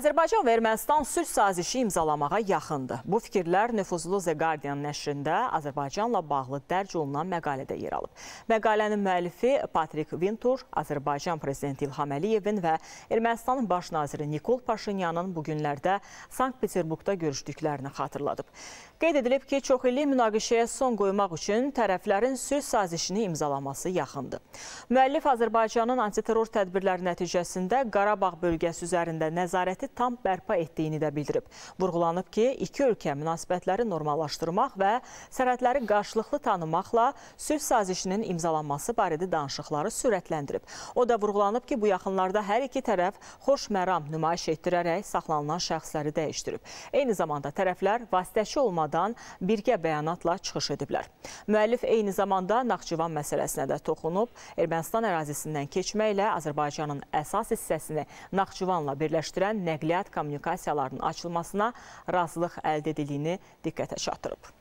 Azərbaycan və Ermənistan sülh sazişi imzalamağa yaxındır. Bu fikirlər nüfuzlu The Guardian nəşrində Azərbaycanla bağlı dərc olunan məqalədə yer alıb. Məqalənin müəllifi Patrik Vintur, Azərbaycan prezidenti İlham Əliyevin və Ermənistanın baş naziri Nikol Paşinyanın bugünlərdə Sankt-Peterburqda görüşdüklərini xatırladıb. Qeyd edilib ki, çox illi münaqişəyə son qoymaq üçün tərəflərin sülh sazişini imzalaması yaxındır. Müəllif Azərbaycanın antiterror tədbirləri nəticəsində Qarabağ bölgəsi üzərində nəzarət münasibəti tam bərpa etdiyini də bildirib. Vurğulanıb ki, iki ölkə münasibətləri normallaşdırmaq və sərhədləri qarşılıqlı tanımaqla sülh sazişinin imzalanması barədə danışıqları sürətləndirib. O da vurğulanıb ki, bu yaxınlarda hər iki tərəf xoş məram nümayiş etdirərək saxlanılan şəxsləri dəyişdirib. Eyni zamanda tərəflər vasitəçi olmadan birgə bəyanatla çıxış ediblər. Müəllif eyni zamanda Naxçıvan məsələsinə də toxunub, Ermənistan ərazisindən keçməklə Azərbaycanın əsas hissəsini Naxçıvanla birləşdirən nəqliyyat kommunikasiyalarının açılmasına razılıq əldə edildiyini diqqətə çatdırıb.